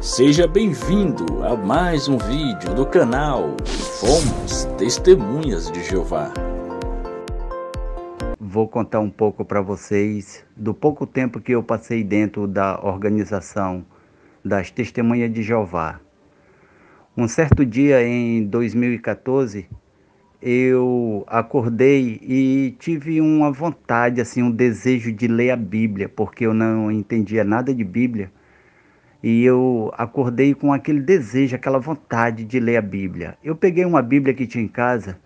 Seja bem-vindo a mais um vídeo do canal Fomos Testemunhas de Jeová. Vou contar um pouco para vocês do pouco tempo que eu passei dentro da organização das Testemunhas de Jeová. Um certo dia em 2014, eu acordei e tive uma vontade, assim, um desejo de ler a Bíblia, porque eu não entendia nada de Bíblia e eu acordei com aquele desejo, aquela vontade de ler a Bíblia. Eu peguei uma Bíblia que tinha em casa,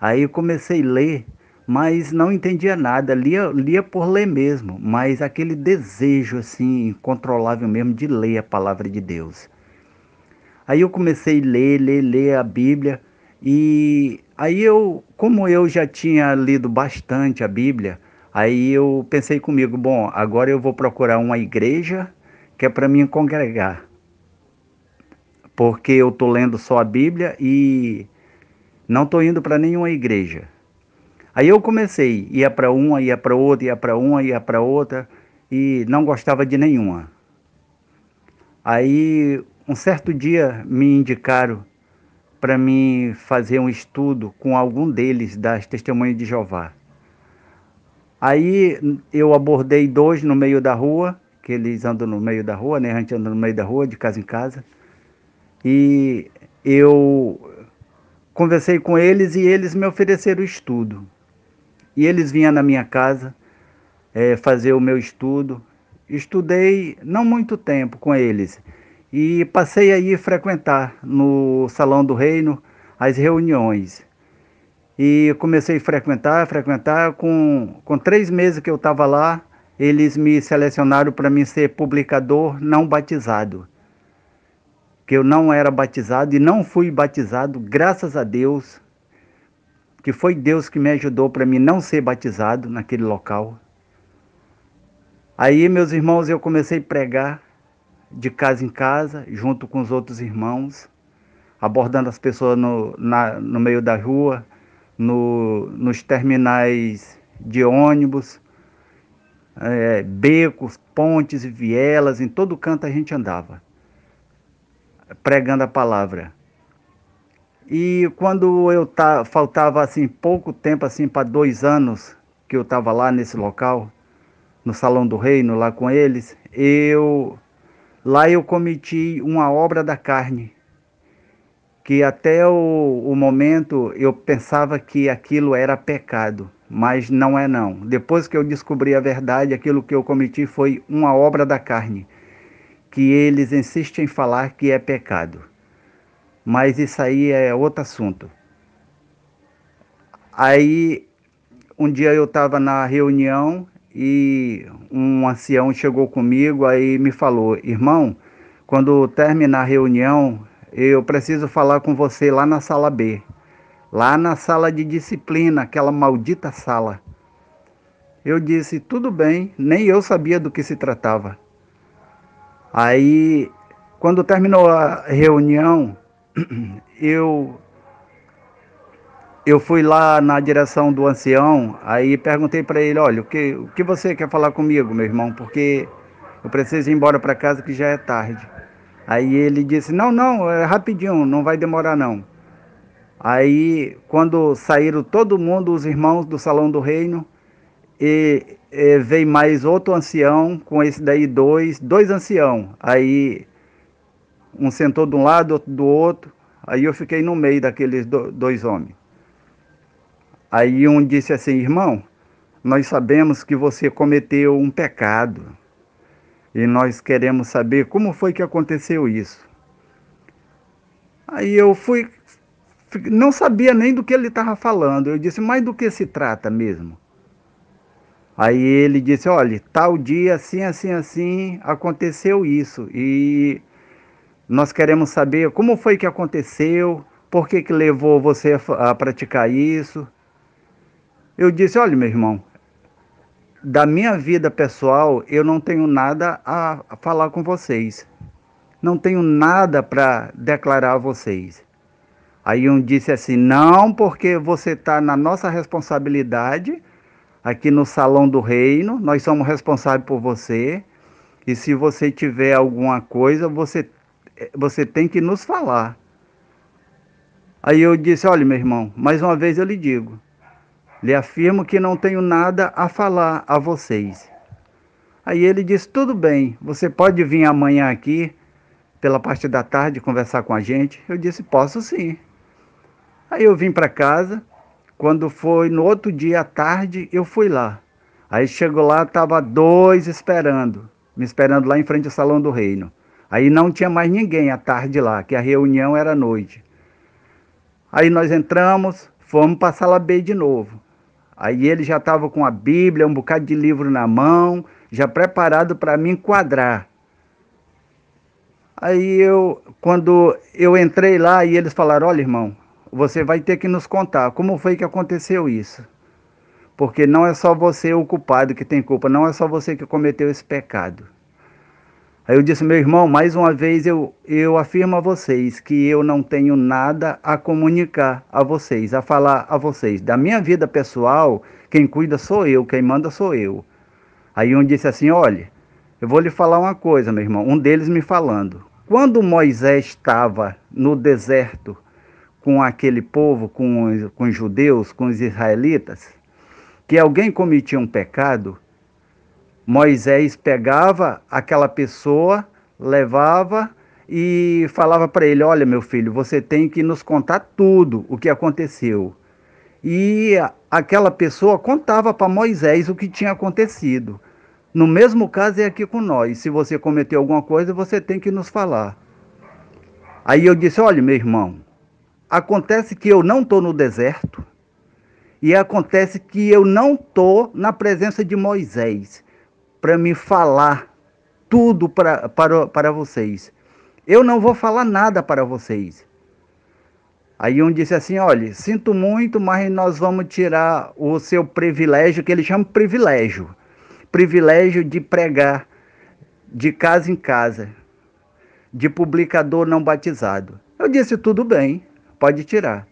aí eu comecei a ler, mas não entendia nada, lia, lia por ler mesmo, mas aquele desejo assim incontrolável mesmo de ler a palavra de Deus. Aí eu comecei a ler, ler, ler a Bíblia e aí eu, como eu já tinha lido bastante a Bíblia, aí eu pensei comigo, bom, agora eu vou procurar uma igreja que é para mim congregar. Porque eu estou lendo só a Bíblia e não estou indo para nenhuma igreja. Aí eu comecei, ia para uma, ia para outra, ia para uma, ia para outra, e não gostava de nenhuma. Aí, um certo dia, me indicaram para me fazer um estudo com algum deles das Testemunhas de Jeová. Aí eu abordei dois no meio da rua que eles andam no meio da rua, né? A gente anda no meio da rua, de casa em casa. E eu conversei com eles e eles me ofereceram estudo. E eles vinham na minha casa é, fazer o meu estudo. Estudei não muito tempo com eles e passei aí frequentar no Salão do Reino as reuniões. E comecei a frequentar, frequentar. Com, com três meses que eu estava lá, eles me selecionaram para mim ser publicador não batizado. Que eu não era batizado e não fui batizado, graças a Deus, que foi Deus que me ajudou para mim não ser batizado naquele local. Aí, meus irmãos, eu comecei a pregar de casa em casa, junto com os outros irmãos, abordando as pessoas no, na, no meio da rua, no, nos terminais de ônibus, é, becos, pontes e vielas, em todo canto a gente andava, pregando a palavra. E quando eu tá, faltava assim pouco tempo, assim para dois anos que eu estava lá nesse local, no Salão do Reino, lá com eles, eu lá eu cometi uma obra da carne que até o, o momento eu pensava que aquilo era pecado mas não é não. Depois que eu descobri a verdade, aquilo que eu cometi foi uma obra da carne, que eles insistem em falar que é pecado. Mas isso aí é outro assunto. Aí um dia eu estava na reunião e um ancião chegou comigo aí me falou: "Irmão, quando terminar a reunião, eu preciso falar com você lá na sala B lá na sala de disciplina, aquela maldita sala. Eu disse: tudo bem, nem eu sabia do que se tratava. Aí, quando terminou a reunião, eu eu fui lá na direção do ancião, aí perguntei para ele, olha, o que, o que você quer falar comigo, meu irmão? Porque eu preciso ir embora para casa que já é tarde. Aí ele disse, não, não, é rapidinho, não vai demorar não. Aí, quando saíram todo mundo, os irmãos do Salão do Reino, e, e veio mais outro ancião, com esse daí dois, dois ancião. Aí, um sentou de um lado, outro do outro. Aí eu fiquei no meio daqueles dois homens. Aí um disse assim: Irmão, nós sabemos que você cometeu um pecado e nós queremos saber como foi que aconteceu isso. Aí eu fui não sabia nem do que ele estava falando. Eu disse, mas do que se trata mesmo? Aí ele disse, olha, tal dia, assim, assim, assim, aconteceu isso. E nós queremos saber como foi que aconteceu, por que, que levou você a, praticar isso. Eu disse, olha, meu irmão, da minha vida pessoal, eu não tenho nada a falar com vocês. Não tenho nada para declarar a vocês. Aí um disse assim: não, porque você está na nossa responsabilidade aqui no Salão do Reino, nós somos responsáveis por você. E se você tiver alguma coisa, você, eh, você tem que nos falar. Aí eu disse: olha, meu irmão, mais uma vez eu lhe digo, lhe afirmo que não tenho nada a falar a vocês. Aí ele disse: tudo bem, você pode vir amanhã aqui pela parte da tarde conversar com a gente? Eu disse: posso sim. Aí eu vim para casa, quando foi no outro dia à tarde, eu fui lá. Aí chegou lá, tava dois esperando, me esperando lá em frente ao Salão do Reino. Aí não tinha mais ninguém à tarde lá, que a reunião era à noite. Aí nós entramos, fomos para a sala B de novo. Aí ele já estava com a Bíblia, um bocado de livro na mão, já preparado para me enquadrar. Aí eu, quando eu entrei lá e eles falaram, olha irmão, você vai ter que nos contar como foi que aconteceu isso. Porque não é só você o culpado que tem culpa, não é só você que cometeu esse pecado. Aí eu disse, meu irmão, mais uma vez eu, eu afirmo a vocês que eu não tenho nada a comunicar a vocês, a falar a vocês. Da minha vida pessoal, quem cuida sou eu, quem manda sou eu. Aí um disse assim: olha, eu vou lhe falar uma coisa, meu irmão. Um deles me falando. Quando Moisés estava no deserto, com aquele povo, com os, com os judeus, com os israelitas, que alguém cometia um pecado, Moisés pegava aquela pessoa, levava e falava para ele: Olha, meu filho, você tem que nos contar tudo o que aconteceu. E aquela pessoa contava para Moisés o que tinha acontecido. No mesmo caso é aqui com nós. Se você cometeu alguma coisa, você tem que nos falar. Aí eu disse: Olha, meu irmão, Acontece que eu não estou no deserto e acontece que eu não estou na presença de Moisés para me falar tudo para, para vocês. Eu não vou falar nada para vocês. Aí um disse assim: olha, sinto muito, mas nós vamos tirar o seu privilégio, que ele chama privilégio privilégio de pregar de casa em casa, de publicador não batizado. Eu disse: tudo bem pode tirar.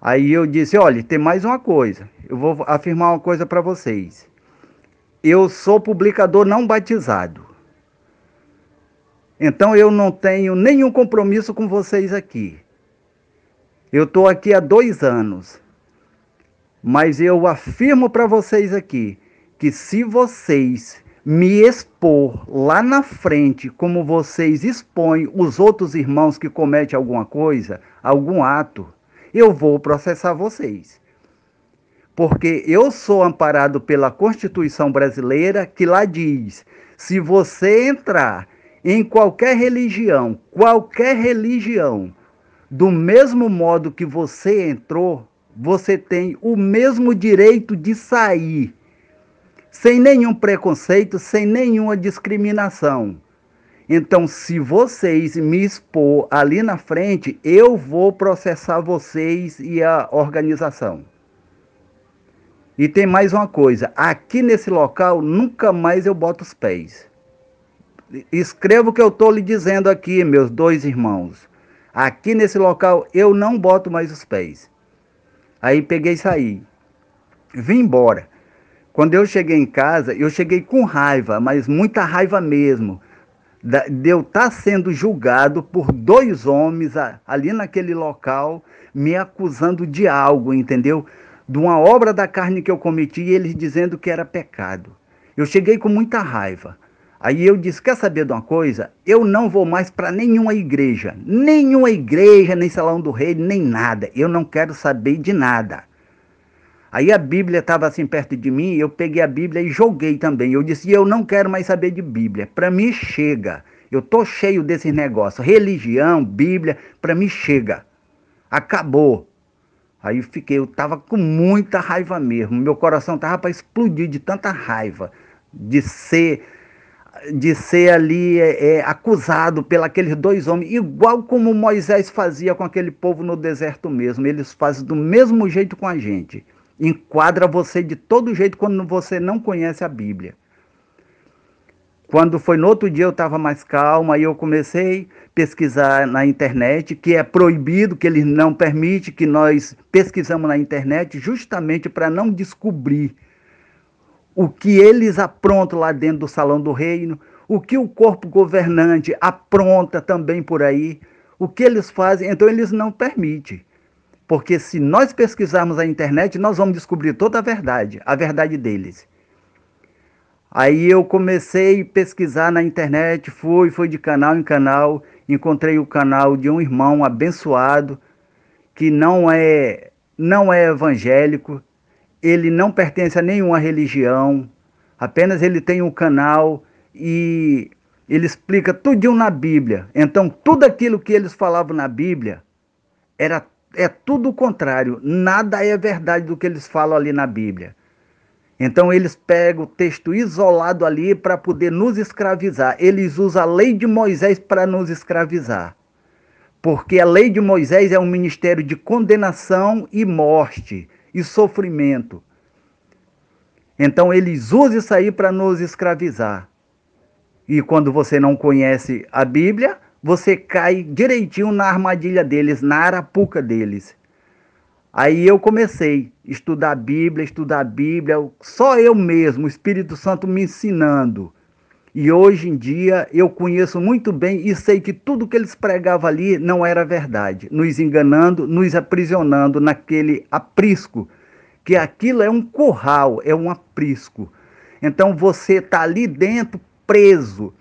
Aí eu disse: olha, tem mais uma coisa. Eu vou afirmar uma coisa para vocês. Eu sou publicador não batizado. Então eu não tenho nenhum compromisso com vocês aqui. Eu estou aqui há dois anos. Mas eu afirmo para vocês aqui que se vocês me expor lá na frente, como vocês expõem os outros irmãos que cometem alguma coisa, algum ato, eu vou processar vocês. Porque eu sou amparado pela Constituição brasileira, que lá diz: se você entrar em qualquer religião, qualquer religião, do mesmo modo que você entrou, você tem o mesmo direito de sair sem nenhum preconceito, sem nenhuma discriminação. Então, se vocês me expor ali na frente, eu vou processar vocês e a organização. E tem mais uma coisa: aqui nesse local nunca mais eu boto os pés. Escreva o que eu estou lhe dizendo aqui, meus dois irmãos. Aqui nesse local eu não boto mais os pés. Aí peguei e saí. Vim embora. Quando eu cheguei em casa, eu cheguei com raiva, mas muita raiva mesmo, de eu estar tá sendo julgado por dois homens ali naquele local, me acusando de algo, entendeu? De uma obra da carne que eu cometi e eles dizendo que era pecado. Eu cheguei com muita raiva. Aí eu disse: Quer saber de uma coisa? Eu não vou mais para nenhuma igreja, nenhuma igreja, nem salão do rei, nem nada. Eu não quero saber de nada. Aí a Bíblia estava assim perto de mim, eu peguei a Bíblia e joguei também. Eu disse: "Eu não quero mais saber de Bíblia. Para mim chega. Eu tô cheio desses negócios, religião, Bíblia, para mim chega. Acabou." Aí eu fiquei, eu tava com muita raiva mesmo. Meu coração tava para explodir de tanta raiva de ser de ser ali é, é, acusado pelos dois homens, igual como Moisés fazia com aquele povo no deserto mesmo. Eles fazem do mesmo jeito com a gente enquadra você de todo jeito quando você não conhece a Bíblia. Quando foi no outro dia eu estava mais calma e eu comecei a pesquisar na internet, que é proibido, que eles não permitem que nós pesquisamos na internet justamente para não descobrir o que eles aprontam lá dentro do salão do reino, o que o corpo governante apronta também por aí, o que eles fazem, então eles não permitem. Porque se nós pesquisarmos a internet, nós vamos descobrir toda a verdade, a verdade deles. Aí eu comecei a pesquisar na internet, fui, fui de canal em canal, encontrei o canal de um irmão abençoado que não é não é evangélico, ele não pertence a nenhuma religião, apenas ele tem um canal e ele explica tudinho na Bíblia. Então tudo aquilo que eles falavam na Bíblia era é tudo o contrário. Nada é verdade do que eles falam ali na Bíblia. Então eles pegam o texto isolado ali para poder nos escravizar. Eles usam a lei de Moisés para nos escravizar. Porque a lei de Moisés é um ministério de condenação e morte e sofrimento. Então eles usam isso aí para nos escravizar. E quando você não conhece a Bíblia, você cai direitinho na armadilha deles, na arapuca deles. Aí eu comecei a estudar a Bíblia, estudar a Bíblia, só eu mesmo, o Espírito Santo me ensinando. E hoje em dia eu conheço muito bem e sei que tudo que eles pregavam ali não era verdade, nos enganando, nos aprisionando naquele aprisco, que aquilo é um curral, é um aprisco. Então você está ali dentro preso,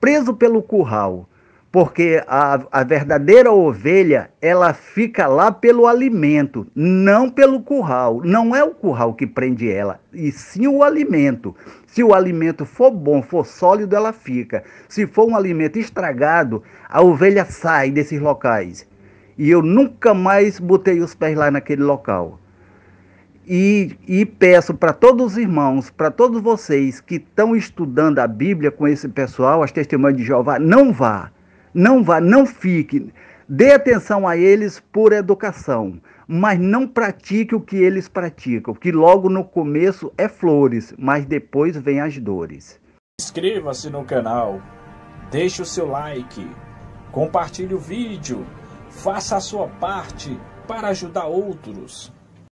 preso pelo curral porque a, a verdadeira ovelha ela fica lá pelo alimento, não pelo curral. Não é o curral que prende ela, e sim o alimento. Se o alimento for bom, for sólido, ela fica. Se for um alimento estragado, a ovelha sai desses locais. E eu nunca mais botei os pés lá naquele local. E, e peço para todos os irmãos, para todos vocês que estão estudando a Bíblia com esse pessoal, as testemunhas de Jeová, não vá não vá, não fique. Dê atenção a eles por educação, mas não pratique o que eles praticam, que logo no começo é flores, mas depois vem as dores. Inscreva-se no canal, deixe o seu like, compartilhe o vídeo, faça a sua parte para ajudar outros.